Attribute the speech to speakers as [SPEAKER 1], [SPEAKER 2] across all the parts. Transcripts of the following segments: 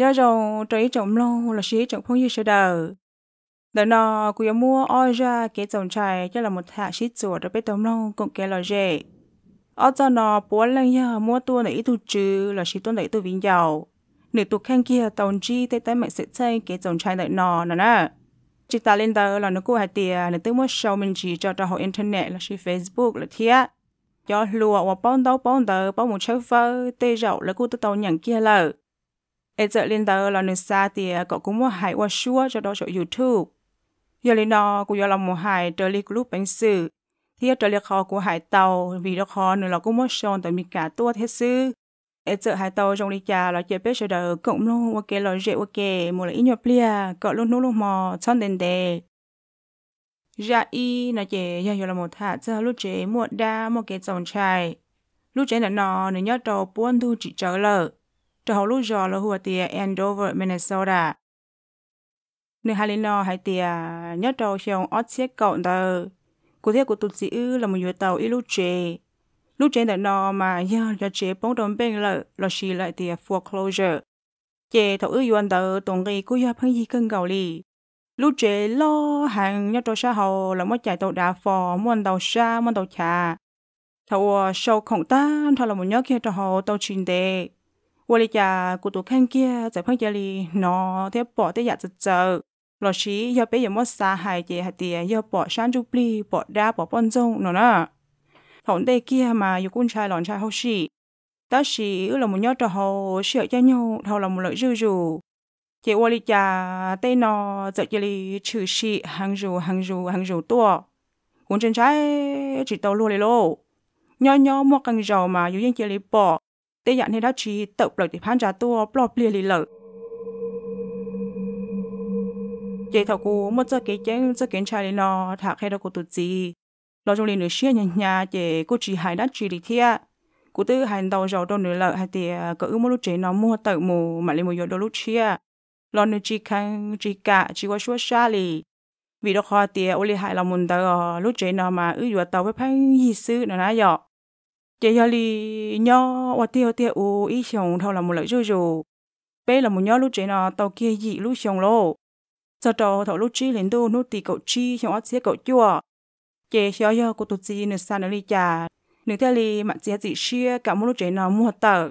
[SPEAKER 1] nhớ rồi trời trồng lâu là xí trồng phong như sẽ đờ đợi nọ cũng yêu mua oi ra cái trồng chài cho là một hạ xí chùa rồi biết trồng lâu cũng cái lò rệ ở cho nó bố lên nhờ mua tua này tu trừ là xí tua này tu vinh giàu nửa tuổi khen kia tồn chi tới tay mẹ sẽ chơi cái trồng chài đợi nọ nè nè chỉ ta lên tờ là nó cũng hai tiền là tới mua show mình chỉ cho cho họ internet là xí facebook là thiệt cho lùa và bón đâu bón tờ bón một chơi phơ tê rậu là cô tao nhận kia lời e giờ lên tờ là nên xa thì à, cậu cũng mua hải qua xua cho đó cho youtube giờ lên đó cũng giờ là một hai trở lên group bánh sử thì trở lên kho của hải tàu vì đó khó nữa là cũng mua xong tại mình cả tua hết sư e giờ hải tàu trong đi chà là chơi bếp cho đỡ cộng luôn ok là dễ ok một là ít nhập lia cậu luôn nô luôn mò chọn đền đề ra dạ, y nó chế giờ giờ là một thả cho lúc chế muộn đa một cái dòng trai lúc chế là nó nó nhớ tàu buôn thu chỉ trở lợi cho hầu lúc giờ là hùa tìa Andover, Minnesota. Nơi hà lý lo hay tìa nhớ trâu xong ót xét cậu tờ. Cô thế của tụt sĩ ư là một dùa tàu y lúc trề. Lúc trề tờ nó mà nhớ cho trề bóng đồng bên lợi là xì lại tìa foreclosure. Chề thầu ư yuan tờ tổng gây cô dùa phân gì cân gầu lì. Lúc trề lo hàng nhớ trâu xa hầu là mất chạy tàu đá phò, muốn tàu xa, muốn tàu trà. Thầu ờ, sâu khổng tan thầu là một nhớ kia trâu hầu tàu trình đề. 我哋家古都看见，在朋友里喏，啲宝啲日子走，老师要俾人冇杀害嘅，系啲要宝山竹篾，宝打宝帮中喏呢。同啲 kia mà 有 con trai lòn trai hậu sĩ, ta sĩ là một nhớ trò hậu sửa nhau, thầu là một lợi dư dù. Chỉ qua lịch già tây nọ, giờ giờ li trừ sĩ hàng dù hàng dù hàng dù tua, cuốn chân trái chỉ tàu luôn lì lô. Nho mua càng giàu mà, dù yên chỉ li bỏ, tế dạng này đó chỉ tự lợi thì phán ra tua bỏ bia lì lợi chị thảo cô mất cho cái chén cho kiến trai lên nó thả khai đâu cô tụt gì lo trong liền nửa xia nhà nhà chị cô chỉ hài đắt chỉ đi thia cô tư hài đầu giàu đâu nửa lợi hai thì cỡ một lúc chị nó mua tự mù mà lên một giờ đâu lúc chia lo nửa chỉ khăn chỉ cả chỉ qua xua xa lì vì đó khó thì ô lì hài là muốn tờ lúc chị nó mà ư vừa tàu với phanh gì sư nó ná dọ chị giờ li nhó và tiêu tiêu u ý xong thôi là một lợi rồi rồi bé là một nhó lúc chị nào tàu kia dị lúc xong lô sau đó thọ lúc chị lên đâu nút tì cậu chi xong ắt xía cậu chua chị xéo giờ cô tụt gì nữa sao nữa li chả nửa theo li mặt xía dị xia cả một lúc chị nào mua tờ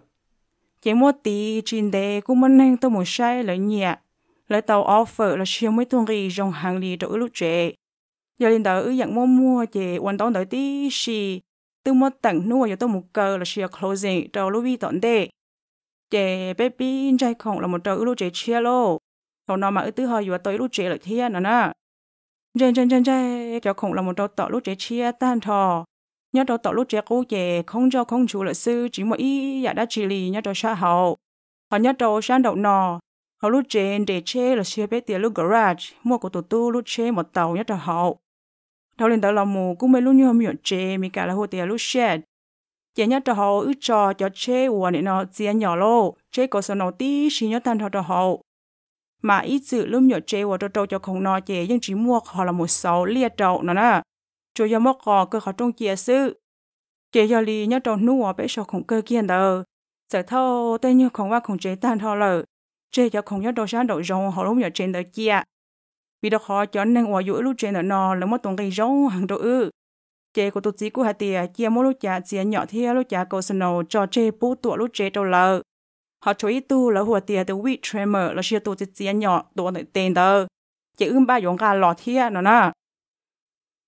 [SPEAKER 1] chị mua tì chín đề cũng muốn nên tôi một sai lợi nhẹ lấy tàu offer là xíu mấy tuần gì dòng hàng li cho lúc chị giờ lên tàu ư dạng mua mua chị hoàn toàn đợi tí xì tôi mua tặng nuôi cho tôi một cờ là share closing cho lưu vi tận đề chế bé bi trai không là một trò lưu chế chia lô còn nó mà ưu tư hơi vừa tới lưu chế là thiên nữa à nè trên trên trên trên cho không là một trò tọ lưu chế chia tan thò nhớ trò tọ lưu chế cố chế không cho không chủ là sư chỉ một ý giả dạ đã chỉ lì nhớ trò xa hậu họ nhớ trò sang đậu nò họ lưu chế để chế là xe bé tiền lưu garage mua của tụi tu lưu chế một tàu nhớ trò hậu thâu lên tao là mù cũng mấy lúc như hôm nhọn chê mi cả là hồ tiền lúc shed chỉ nhớ cho họ ước cho cho chê uổng này nó chỉ nhỏ lô chê có số nó tí xin nhớ tan thâu cho họ mà ít sự lúc nhọn chê uổng cho trâu cho không nó chê nhưng chỉ mua họ là một số liệt trâu nó nè cho yếm móc cò cơ họ trong chia sự chế do li nhớ trong nuo bé sau không cơ kiên đờ giờ thâu tên như không qua không chế tan thâu lợ chế cho không nhớ đầu sáng đầu rồng họ lúc nhọn trên đờ chia vì đó khó cho nên ngoài dụ lúc trên ở nò là một tuần gây râu hàng đồ ư chế của tổ chỉ của hà tiề à, chia mỗi lúc chả chia nhỏ thia lúc chả cầu sân cho chế bố tụa lúc chế đầu lợ họ chú ý tu là hồ tiề à, từ vị tremor là chia tổ chỉ chia nhỏ tổ nội tên tờ chế ưng ba dòng cả lọ thia nó nè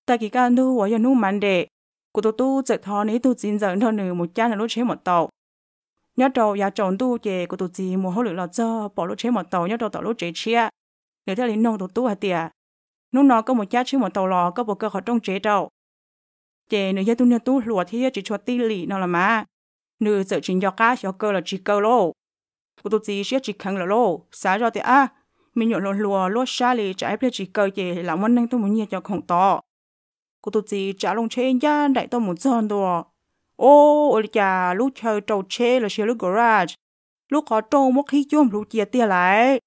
[SPEAKER 1] ta kỳ ca nu và nụ mặn đệ của tổ tu chợt thò ní tu chín giờ thơ nữ một cha là lúc chế một tàu nhớ đầu nhà trộn tu chế của tổ chỉ mùa hậu lửa lọ cho bỏ lúc chế một tàu nhớ đầu tổ lúc chế chia để theo lý nông tụ tú à tiệt nung nó có một cha chứ một tàu lò có một cơ họ trong chế trâu chế nữ gia tu nhà tu lùa thì chỉ cho ti lì nó là má nữ sợ chính do cá cho cơ là chỉ cơ lô cô tu chỉ sẽ chỉ khăn là lô xả cho tiệt à mình nhộn lùa lùa lô xa lì trái biết chỉ cơ chế là muốn năng tu muốn nhiệt cho không to cô tu chỉ trả lông chế gia đại tôi muốn giòn đồ ô ôi cha lúc chơi trâu chế là chơi lúc garage lúc họ trâu mất khi chôm lúc chia tia lại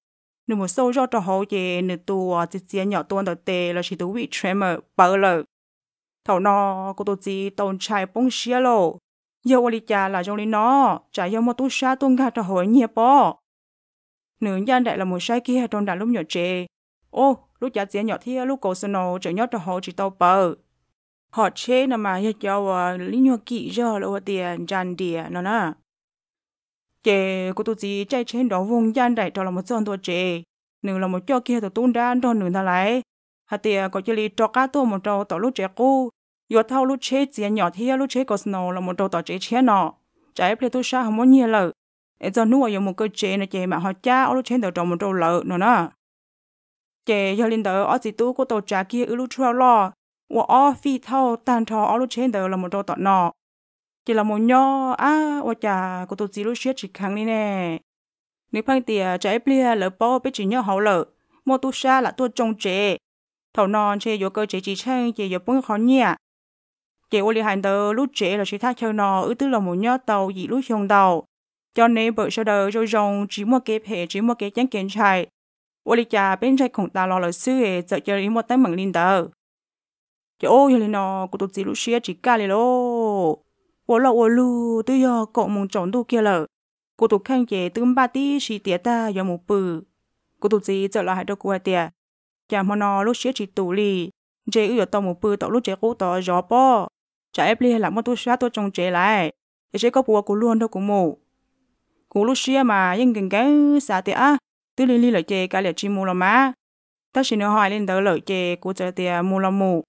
[SPEAKER 1] nếu mà sâu cho trò hậu thì nếu tôi chỉ chỉ nhỏ tuần đầu tê là chỉ tôi bị tremor bao lâu thầu nó cô tôi chỉ tồn chạy bông xia lộ giờ ở nhà là trong lý nó chả giờ mà tôi xa tuần cả trò hậu nhiều bỏ nếu nhân đại là một sai kia trong đại lúc nhỏ trẻ ô lúc giá chỉ nhỏ thì lúc cổ sơn nó chở nhỏ trò hậu chỉ tàu bờ họ chế nằm mà yêu cho à, lý nhỏ kỹ giờ là tiền tràn địa nó nè chế cô tôi chỉ chạy trên đó vùng gian đại cho là một dân tôi chế nửa là một cho kia tôi tuôn đan đó nửa ta lại hạt tiề có chỉ lì cho cá tôi một trâu tàu lúc chế cũ, giờ thâu lúc chế chỉ nhỏ thia lúc chế có snow là một trâu tàu chế chế nọ trái ple tôi sao không muốn nhiều lợi để cho nuôi vào một cơ chế nó chế mà họ cha ở lúc chế tàu trâu một trâu lợ nữa nè chế giờ linh tờ ở chỉ tu của tàu trà kia ở lúc trâu lo và ở phi tan thò ở lúc chế tàu là một trâu tàu nọ chỉ là một nho á và chả có tổ chức lúc chết chỉ khẳng đi nè nếu phăng tiề trái bia lỡ bỏ biết chỉ nhớ hậu lỡ mua tu sa là tu trông trẻ thầu non chơi vô cơ chế chỉ chân chỉ vô bốn khó nhẹ chỉ ô li hành tờ lúc trẻ là chỉ thác theo nò ư tức là một nhớ tàu dị lúc chồng tàu cho nên bởi sau đời rồi rồng chỉ một cái hệ chỉ một cái chén kiến chạy ô li cha bên trái khổng ta lo lời sư hệ sợ chơi ý một tay mảng linh tờ chỉ ô li nò của tôi dị lúc xia chỉ ca li lô 我老我路都要搞梦长度 kia lợ cô tụ khăn chế tướng ba tí xì tía ta do một cô tụ gì giờ là hai đứa cô tía chả mà nó lúc xía chỉ tụ lì chế ư ở tao một bự tao lúc gió po chả ép lì là mất tôi sát tôi trông chế lại chế có bùa cô luôn đâu cô mù cô lúc mà yên gần cái xả tía á tư lì lì lợi chế cái lợi chi mù là ta chỉ nói hỏi lên tới lợi chế cô chơi tía mù là mù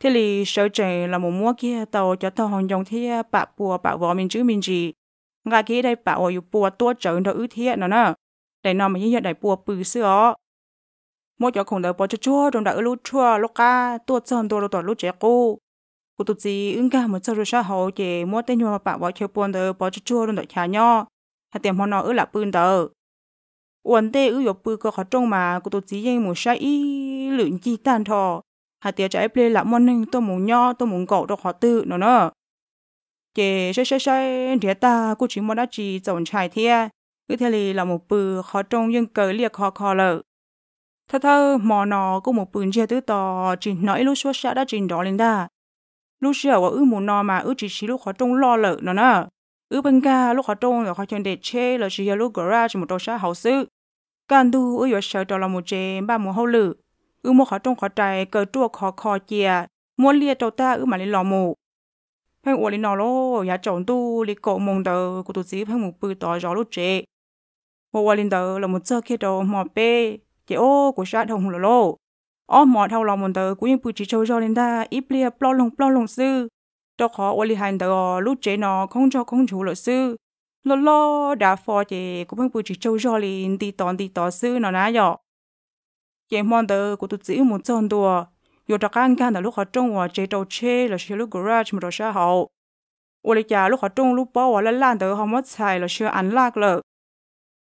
[SPEAKER 1] thế thì sở trẻ là một mua kia tàu cho tàu hồng dòng thế bà bùa bà vợ mình chứ mình gì ngay kia đây bà ở bùa tua trở nó ư thế nó nè để nó mình nhận đại bùa bự sữa mỗi cho không đợi bỏ cho chua trong đại lúc chua lúc ca tua chân tua lúc lúc trẻ cô cô tụt gì ứng cả một chỗ rồi sao hậu chị mua tên nhau mà bà vợ chơi buồn đợi bỏ cho chua trong đại chả nho hạt tiền họ nó ư là bự đợi uẩn tê ư yếu bư có khó trông mà cô tụt gì yên một sai ý lượn chi tan thò hà tiệt trái play là món hình tôi muốn nho tôi muốn cổ độc họ tự nó nữa chị sẽ sẽ sẽ địa ta cô chỉ muốn đã chỉ trồng trái thea, à, cứ thế thì là một bự khó trông nhưng cờ liệt khó khó lợ thơ thơ mò nò cô một bự chia tứ tò chỉ nói lúc xuất sắc đã chỉ đó lên đà lúc xưa ở ư muốn nò mà ư chỉ chỉ lúc khó trông lo lợ nó nữa ư bên ca lúc khó trông rồi khó chân để chê là chỉ lúc garage chỉ một đồ xã hậu sự can du ư yo sợ đó là một chế ba mùa hậu lử ư mua khó trông khó trái cờ chua khó khó chia mua lia trâu ta ư mà lấy lò mù phanh uổng lấy nó lô nhà chồng tu lấy cổ mông tờ của tụi dí phanh một bự tỏ gió lúc chế một uổng tờ là một giờ kia đầu mò bê chế ô của sát hồng lô lô ô mò thâu lò mông tờ của những bự chỉ trâu gió lên ta ít lia plo lông plo lông sư cho khó uổng hành tờ lúc chế nó không cho không chủ lợi sư lô lô đã phò chế cũng phanh bự chỉ trâu gió lên tì tòn tì tỏ sư nó ná dọ chế mòn tờ của tụi chỉ một chân đùa yo trắc ăn gan là lúc họ trung và chế đầu chế là chế lúc garage mà rồi xa hậu ủa lấy lúc họ trung lúc bỏ và lên lan tờ họ mất xài là chưa ăn lạc lợ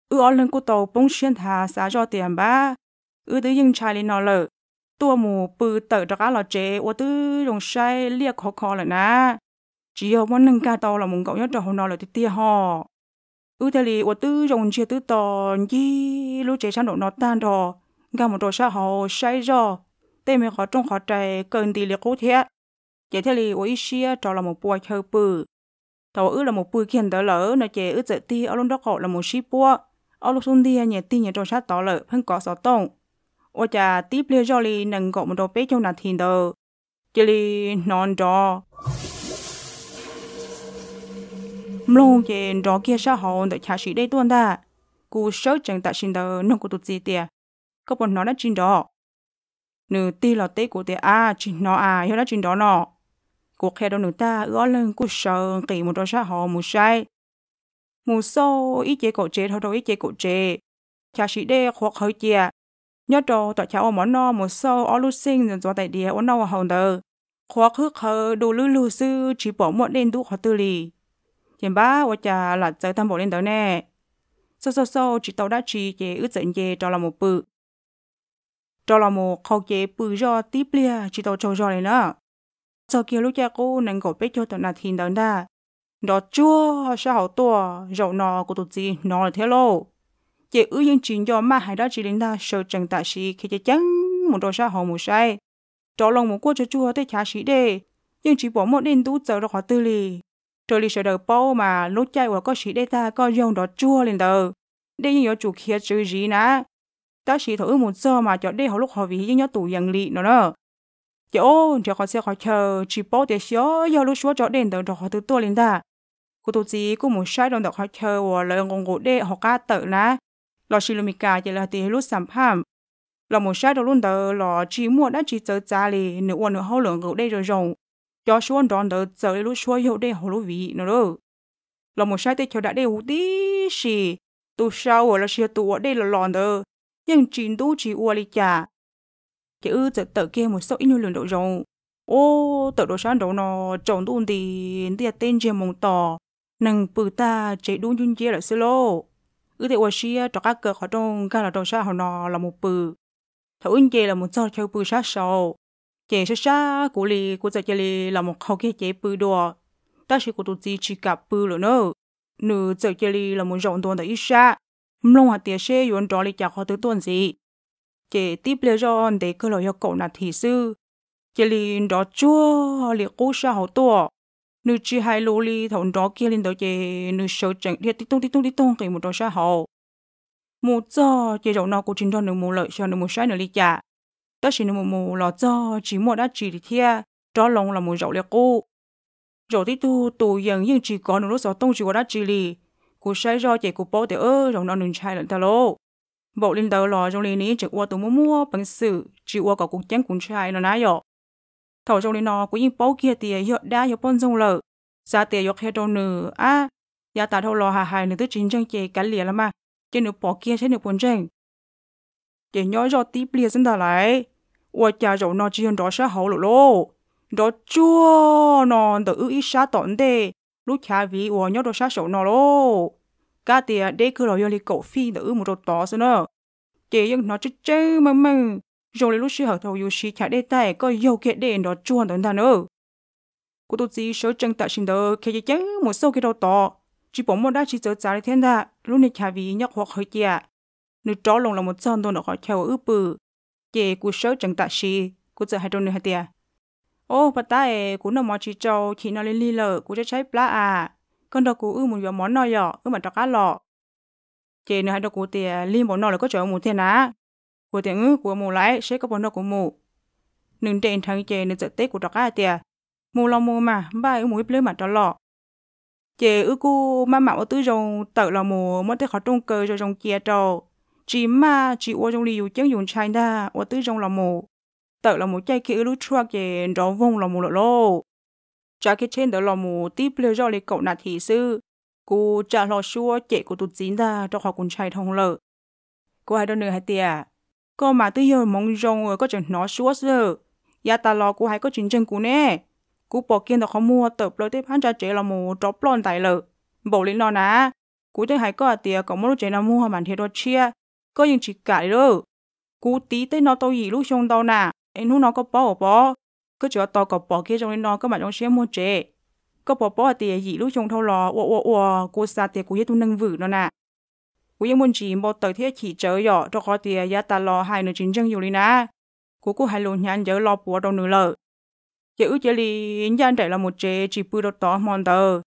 [SPEAKER 1] ư ở lên cô tàu bông xuyên thà xả cho tiền ba ư tới dừng chạy lên nó lợ tua mù bự tờ trắc ăn là chế ủa tư dùng sai liếc khó khó là na chỉ ở món nâng ca tàu là mùng cậu nhất trò hôm nào là tía họ ư thế li ủa tư rồng chia tư tò gì lúc chế sản độ nó tan rồi gặp một đồ sao họ sai rồi tê mình khó trong họ chạy cần đi liệt cố thế vậy thế thì ôi xia cho là một bùa chơi bự tàu ư là một bùi kiện đó lỡ nó chạy ư chạy ti ở luôn đó họ là một ship bùa ở lúc xuống đi nhà ti nhà đồ sát đó lỡ phân có sáu tông ô cha tiếp liệt rồi thì nâng gọi một đồ bé trong nạt thiên đó chỉ là non đó mông chỉ đó kia sao họ được trả sĩ đây tuần ta cú sớt chẳng tại xin đó nó có tụt gì tiệt có bọn nó đã chín đó nữ ti là tế của tế a à, chín nó à hiểu đã chín đó nọ cuộc hè đó nữ ta ứa lên của sợ kỳ một đôi sa họ một sai mù sâu ý chế cổ chế thôi đâu ý chế cổ chế cha sĩ đê hoặc hơi chia nhớ đồ tọa cháu ở món nọ một sâu ở lúc sinh dần dọa tại địa ở nâu hồng tờ hoặc hước hờ đồ lư lư sư chỉ bỏ một đêm đủ họ tư lì chèn ba ở cha là chơi thăm bộ lên tờ nè sâu sâu sâu chỉ tàu đã chỉ chế ướt dẫn chế cho là một bự cho là một khâu chế bự do tiếp lia chỉ tàu cho này nữa sau kia lúc cha cô nên gọi biết cho tận là thiên đấng đa đó chua sao hậu tua rậu nọ của tụi gì nó là thế lô chị ư những chuyện do mà hai đó chỉ đến ta sợ chẳng tạ sĩ khi chị chẳng một đồ sao hậu một sai đó lòng một cô cho chua tới trả sĩ đề nhưng chỉ bỏ một đêm tú giờ đó khó tư lì rồi lì sợ đợi bao mà lúc chạy của có sĩ đây ta có dòng đó chua lên tờ đây những yếu chủ kia chứ gì nè ta chỉ thử một giờ mà cho đây họ lúc họ vì nhớ tủ yang lì nó đó chỗ cho họ sẽ họ chờ chỉ bỏ để xó do lúc xóa cho đến đó họ từ tôi lên ta cô tổ chỉ cô một sai đồng đó họ chờ và lời ngôn ngữ để họ cá tự lá lo xí lùm cả chỉ là tiền lúc sản phẩm lo một sai đó luôn đó lo chỉ mua đã chỉ chờ giá lì nếu uống nữa họ lượng ngữ để rồi dùng. cho xóa đó đó chờ lúc xóa hiệu để họ lúc vì nó đó lo muốn sai để cho đã đây hú tí xì tu sau là xí tu ở đây là lòn đó nhưng chỉ ยังจีนดูจีอวลิจ่า chị ư tự tự kia một số ít nhiều lượng độ rồi ô tự đồ sáng đầu nó trồng tuôn thì tia à tên trên mong tỏ, nâng bự ta chạy đu nhung chia là xí lô ư thì hoa xia cho các cờ họ trong các là trong sa họ nó là một bự thấu in chê là một sao theo bự sát sầu chê sát sát của lì của giờ chê lì là một khâu kia chê bự đùa ta sẽ của tụi chị chỉ gặp bự rồi nữa nửa giờ chê lì là một rộng tuôn tại ít sát mông hạt tiền xe yến đó lịch họ tới tuần gì chỉ tiếp lấy cho để cơ lo yêu cầu là thị sư chỉ liền đó chua liền cố sa hậu tua nữ chỉ hai lô li thằng đó kia liền đó chỉ nữ sợ chẳng thiệt tí tung tí tung tí tung cái một đó sa hậu một giờ chỉ rộng nọ cố chính cho nữ một lợi cho nữ một sai nữ lịch trả đó chỉ nữ một một lọ giờ chỉ một đã chỉ thì thia đó lòng là một rộng liền cố rồi tí tu tu yên yên chỉ có nữ lúc sau tông chỉ có đã chỉ liền cô say do chị cô bố tiểu ơ rồi nó đừng chai lận ta lô bộ linh đầu lò trong linh ní chỉ qua tụi mua mua bằng sự chỉ qua có cú chén cú chai nó nái dọ thầu trong linh nó cú yên bố kia tiề hiệu đa hiệu bôn dông lợ giá tiề yok hết đâu nử à ya ta thâu lò hà hài nửa tới chính chân chị cả lìa lắm mà trên nửa bỏ kia trên nửa bồn chân chị nhói do tiếp lìa dân ta lại qua cha dầu nó chỉ hơn đó sẽ hậu lộ lô đó chua nó tự ư ít sát tổn đề lúc cha vì ua nhớ đồ sát sổ nó lô cả tiền để lo rồi li cổ phi nữ một đồ to xí nữa chỉ nhưng nó chứ chứ mà mà rồi lúc xí hợp thầu yêu xí chả để tay có yêu kia để nó chuồn tới ta nữa cô tôi chỉ số chân tại sinh đời khi chỉ chứ một số cái đồ to chỉ bỏ một đá chỉ sớ trả lại thiên đà lúc này cha vì nhắc hoặc hơi chìa nữ tró lòng là một chân tôi nó khỏi theo ư bự chỉ cô số chân tại xí cô chở hai đôi nữa hai tiền ô bà ta cú nó mò chỉ trâu chỉ nó lên li lờ cú cho cháy plá à con đó cú ư một giỏ món nọ giỏ à, ư mà cho cá lọ chị nữa hai đó cú tìa li món nọ là có chỗ mù thế ná cú tìa ngư cú mù lại sẽ có bọn đó cú mù nương trên thằng chị nữa giật tết cú cho cá à tìa mù lo mù mà ba ư mù ít lưới mà cho lọ chị ư cú mà mạo tứ rồng tự là mù mất tết khó trung cơ cho rồng kia trâu chỉ mà chỉ ô trong liều chân dùng chai đa ô tứ rồng là mù tự là một chai kia lúc chua kì đó vùng là một lỗ lộ. Chá cái trên đó là một tiếp lưu rõ lì cậu nà thị sư. Cô trả lo xua chạy của tụt dính ra cho họ cùng chạy thông lợ. Cô hai đó nửa hai tìa. Cô mà tư hiểu mong rong rồi có chẳng nó xua sư. Yà ta lo cô hai có chính chân cô nè. Cô bỏ kiên đó khó mua tập lời tiếp hắn trả chế là một trọc lòn tài lợ. Bộ lý lo ná, Cô chẳng hai có à tìa có một lúc chế nào mua hả bản thế đó chia. cô những chỉ cả đi đâu. Cô tí tới nó tao gì lúc xong tao nà em nó có bỏ bỏ cứ chỗ to có bỏ kia trong nó có mà trong xe mua trẻ có bỏ bỏ thì gì lúc trong thâu lò ô ô ô cô xa thì cô hết tu nâng vử nó nè cô yên muốn chỉ bỏ tới thế chỉ chở dọ cho khó thì giá ta lò hai nửa chính chân dù đi nè cô cô hai lùn nhàn chở lò bỏ đâu nửa lợ giờ ước giờ li yên gian trẻ là một trẻ chỉ bự đốt to mòn tờ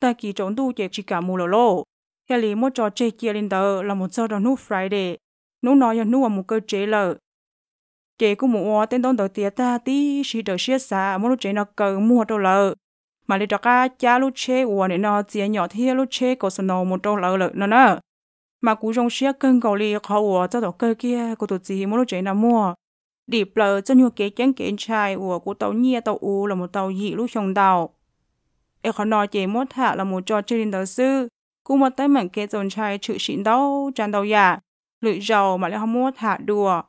[SPEAKER 1] ta kỳ trốn tu trẻ chỉ cả mù lò lô giờ li mua trò trẻ kia lên tờ là một giờ đó nu friday nó nói là nu là một cơ chế lợ trẻ cũng mua tên đông đầu tiệt ta ờ, tí xí đầu xí xa mỗi lúc trẻ nó cờ mua đồ lợ mà lấy cho cá cha lúc chế uo này nó chỉ nhỏ thì lúc chế có số nó một đâu lợ lợ nó nữa mà cú rong xí cân cầu li khó uo cho đầu cơ kia cô tụi chị mỗi lúc trẻ nó mua điệp lợ cho nhiều kế chén kế trai uo cô tàu nhia tàu u là một tàu dị lúc chồng tàu em khó nói chế mốt hạ là một trò chơi đến đầu sư cú một tay mảng kế dồn trai chữ xịn đâu tràn đầu giả lựa giàu mà lại không mốt hạ đùa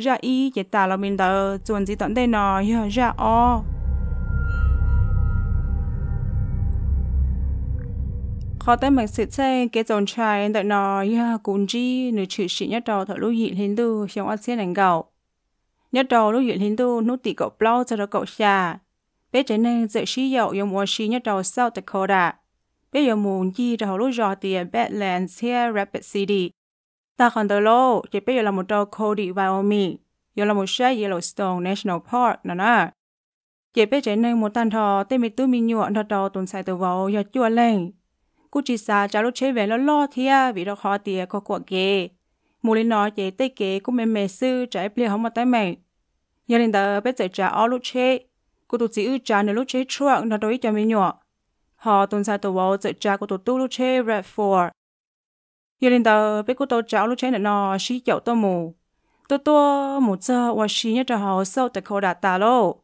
[SPEAKER 1] ra y chế tả là mình đã chuẩn gì tận đây nò nọ ra o khó tới mình sẽ xe cái dòng trai đợi nò ya cũng chi nửa chữ sĩ nhất đầu thợ lưu diện hình tu trong ăn xe đánh gạo nhất đầu lưu diện hình tu nút tỷ cậu plau cho nó cậu xà bé trẻ nên dễ sĩ dậu dùng mua sĩ nhất đầu sau tại khó đạt bé dùng muốn chi cho họ lưu dò tiền bé lèn xe rapid city Ta còn tới lâu, chỉ biết là một trâu Cody, Wyoming, giờ là một xe Yellowstone National Park nữa nè. Chỉ biết chạy nơi một tàn thọ tên mình tư mình nhuộn thật đầu tuần xài từ vào giờ chua lên. Cú chỉ xa cháu lúc chế về lo lo thia vì đó khó tìa có quả kê. Mù lên nó chế tê kế cũng mềm mẹ sư trái bìa hóng một tay mẹ. Nhờ lên tờ biết chạy trả ó lúc chế. Cú tụt chỉ ư trả nửa lúc chế chuộng nó đối cho mình nhuộn. Họ tuần xài từ vào chạy trả của tụt tu lúc chế red Redford yêu lên tàu bé cô tàu cháu lúc chơi nó xí chậu tao mù tao tao mù cho và xí nhớ cho họ sau tại cô đã tà lô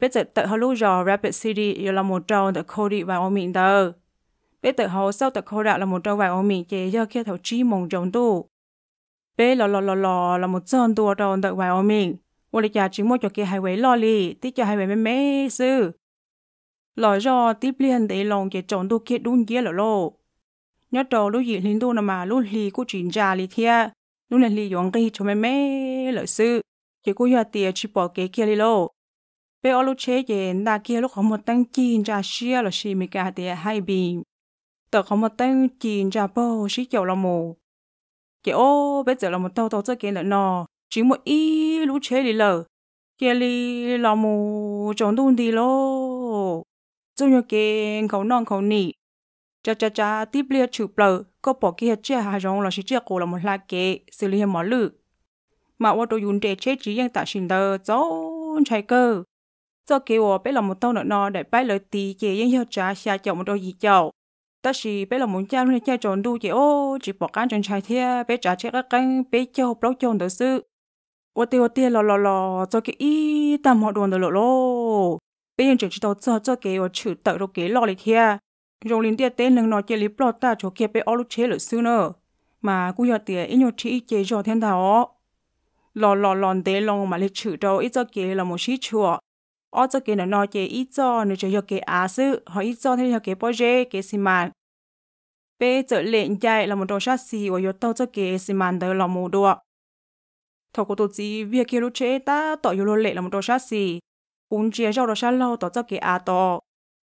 [SPEAKER 1] bé tự tự họ lúc giờ rapid city giờ là một trâu tại cô đi vào ông miệng tàu bé tự họ sâu tại cô đã là một trâu vào ông miệng chế do kia thầu chi mong trống tu bé lò lò lò lò là một trâu tua trâu tại vào ông miệng và lịch chỉ mua cho kia hai quấy lo lì cho hai mấy mấy sư lò do tiếp liên để lòng chế trống tu kia đúng dễ là lô ยอดโตลูกหยิลินดูนมาลูกหลีกูจีนจาลีเทียลูกหลีหยองกีชมแม่เลยซื้อเจกูยาเตียชิปอเกเกียลีโลเปอลูเชยเย็นดาเกียลูกของหมดตั้งจีนจาเชียลชีมิกาเตียให้บีมแต่ของหมดตั้งจีนจาโปชิเกียวละโมเกโอเปเจอละโมโตโตเจเกียละนอจิมอีลูเชยลีเลเกียลีละโมจงดูดีโลจงยเกงเขานองเขาหนี cha cha cha tiếp lia chịu bờ có bỏ kia che hà rong là chỉ chia cổ là một la kế xử lý mỏ lử mà ô tô yun trẻ che chỉ yên ta xin đờ zón chạy cơ do kế ô bé là một tao nợ nọ để bay lời tì che yên hiệu cha xa chậu một đôi gì chậu ta shi bé là muốn cha nên cha tròn đu chế ô chỉ bỏ cán chân chạy thia bé trả chết các cánh bé chậu bao chậu đỡ sự ô tiêu ô tiêu lò lò lò do kế y tạm họ đồn đỡ lộ lô bé yên chỉ chỉ tao cho cho kế ô chữ tự đâu kế lo lịch thia rong linh tia tên nâng nó chơi lý plot ta cho kia bé ô lúc chế lợi sư nơ mà cũng giờ tia ít nhớ chỉ chế cho thiên thảo lò lò lòn tế lòng mà lịch sử đâu ít cho kia là một sĩ chùa ở cho kia nó nói chế ít cho nó chơi cho kia á sư họ ít cho thế cho kia bao giờ kia xi mạn bé trở lệnh chạy là một đồ sát xì và yếu tao cho kia xi mạn tới là một đồ thọ của tổ chí việc kia lúc chế ta tỏ yếu lệ là một đồ sát xì cũng chia cho đồ sát lâu tỏ cho kia á to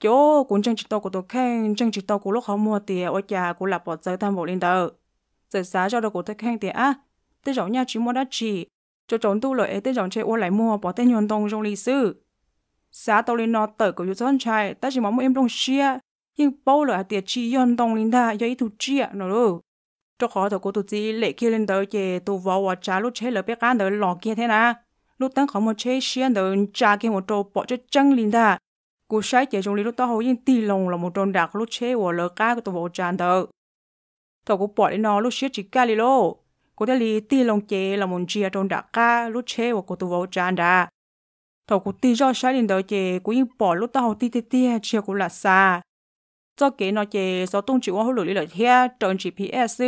[SPEAKER 1] chỗ cũng chẳng chỉ tao của tôi khen chẳng chỉ tao của lúc họ mua tiền ở nhà của là bỏ rơi tham bộ lên đầu giờ giá cho đồ của tôi khen tiền á tới rộng nhà chỉ mua đã chỉ cho trốn tu lợi tới rộng chơi ô lại mua bỏ tên nhuận tông trong lịch sử sáng tao lên nó tờ của chú son trai ta chỉ mong em đông xia nhưng bao lợi tiền chỉ nhuận tông lên ta do ý thủ chia nó đâu cho khó thầu của tôi chỉ lệ kia lên tới chè tôi vào và trả lúc chế lợi biết ăn tới lò kia thế nào lúc tăng khó một chế xia tới trả kia một trâu bỏ cho chân lên ta cú sai chế trong lý lúc đó hầu yên tì lòng là một tròn đặc lúc chế của lỡ ca của tàu bộ tràn tờ tàu cú bỏ đi nó lúc chế chỉ cá lý lô cô ta lý tì lòng chế là một chia tròn đặc ca lúc chế của tàu bộ tràn đã tàu cú tì do sai đến đó chế cú yên bỏ lúc đó hầu tì tì tì chia của là xa cho kế nó chế số tung chịu hỗ lửa lý lợi thia e tròn GPS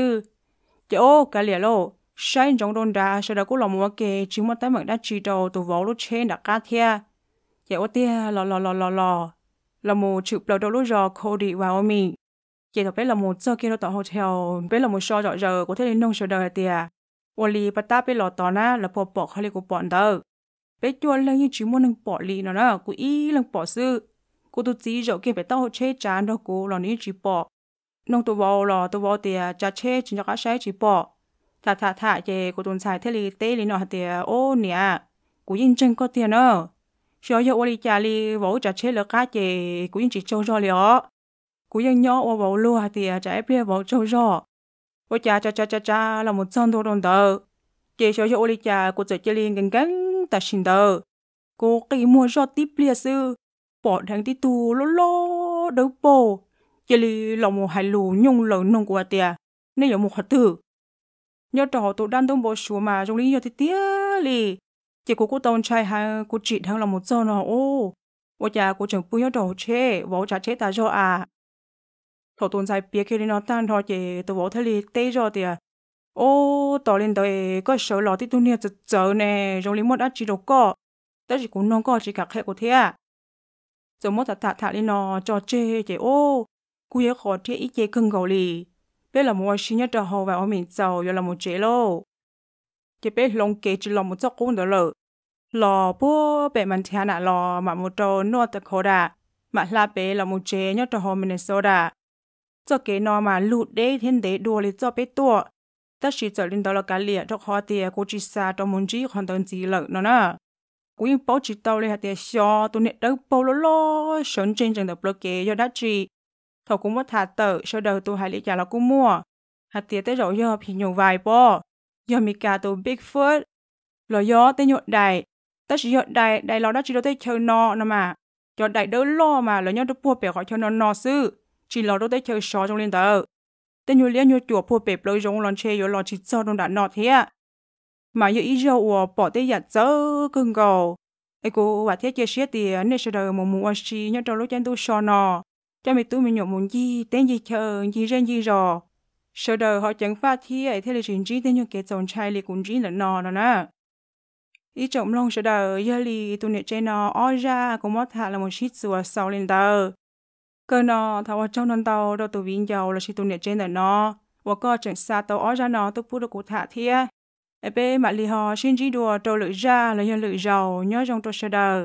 [SPEAKER 1] chế ô cá lý lô sai trong tròn đặc sau đó cú là một kế chỉ mua tay mảng đã trì đầu tàu vỗ lúc chế đặc ca thia อย่าว่าเตี้ยรอรอรอรอรอละโมชุบเราโดนลูกจอโคดีวามีเกี่ยวกับเป็นละโมเจ้าเกี่ยวกับโฮเทล เป็นละโมชอจอดเจอกูเทนนงเชเดอร์เตี้ยวอลีปต้าเป็นหลอดต่อนน่ะลวพอปอกเขาเรียกกูปอนเตอร์เป็นจวนเรื่องยิ่งชิมวันหนึ่งปอกลีน่ะนะกูอีเรื่องปอกซื้อกูตุ้งจีจอดเกี่ยวกับโฮเชจานดอกกูหลอนี้ชิปอกน้องตัววอลลตัววอลเตียจะเชจินจะก็ใช้จีปอกถ้าถ้าถ้าเจกูตุ้งชายเทลีเตลีหน่อยเตียโอ้เนี่ยกูยิ่งจังก็เตียเนาะ rồi giờ ôi cha li vỗ trả chế lực cá chè cũng chỉ trâu rồi lió cũng ยัง nhỏ ô vỗ luôn thì à, trả ép bia vỗ trâu rồi ôi cha cha cha cha cha là một trăm đồ đồng tờ chỉ rồi giờ ôi cha cũng chỉ chỉ liền gần gần ta xin tờ cô kỳ mua cho tiếp bia sư bỏ thằng tí tu lo lo đâu bỏ, chỉ li lòng một hai lù nhung lẩu nông của tiệt nên là một hạt tử nhớ trò tụ đan tông bộ số mà trong lý do thì tiếc li chị cô cô tôn trai hay cô chị đang là một giờ nó ô ô cha cô chồng bùi nhớ đồ chế vợ cha chế ta cho à thổ tôn trai bia kia nó tan thôi chị tôi vợ thấy li tê cho thì ô tỏ lên đời có sợ lọ tí tu nia chợ chờ nè rồi lên mất ăn chỉ đồ có tới chỉ cũng non có chỉ cả khẽ của thế à rồi mất thật thật đi nó cho chế chị ô cô ấy khó thế ít chế cưng gầu lì biết là mua xin nhất đồ hồ và ông mình giàu rồi là một chế lô chỉ bé lông kê chỉ lòng một chỗ cũng được rồi lò bố bé mình thì nè lò mà một chỗ North Dakota mà là bé là một chế nhớ cho họ Minnesota cho cái nó mà lụt đế thiên đế đua lấy cho bé tua ta chỉ cho linh đó là cái liệt cho họ tiền cô chỉ xa cho muốn chỉ còn tận gì lợi nó nè cũng bảo chỉ tao lấy hạt tiền xò tụi nè đất bao lô lô sớm trên trường tập lô kế cho đã chỉ thầu cũng mất thả tờ sau đầu tôi hãy lấy trả là cũng mua hạt tiền tới rồi giờ thì nhiều vài bo giờ mi cả tàu Bigfoot lo gió tới nhọn đại ta chỉ nhọn đại đại lo đó chỉ đâu tới chơi no nó mà nhọn đại đỡ lo mà lo nhọn đâu pua bể khỏi chơi no no su, chỉ lo đâu tới chơi xó trong liên tờ tới nhọn liên nhọn chuột pua bể lo giống lon che, yo lo chỉ cho trong đã nọ thế mà yo ý giờ ủa bỏ tới giặt dỡ cưng cầu ai cô và thế chơi xía thì ờ, nên sẽ đời một mùa xí nhọn trong lúc chân tu xó nọ cho mình tu mình nhọn muốn gì tên gì chơi gì ren gì rồi sau đó họ chẳng phát thi ấy theo là chuyện gì tên những kẻ chồng trai li cũng chỉ là nọ đó nè ý chồng long sau đó giờ li tụi nè chơi nọ oi ra cũng mất hạ là một shit sửa sau lên tờ cơ nọ thảo trong năm tàu đâu tụi viên giàu là chỉ tụi nè chơi là nọ và có chẳng xa tàu oi ra nọ tôi phụ được cụ thả thi ấy bé mà li họ xin chỉ đùa tàu lựa ra là giờ lựa giàu nhớ trong tụi sau đó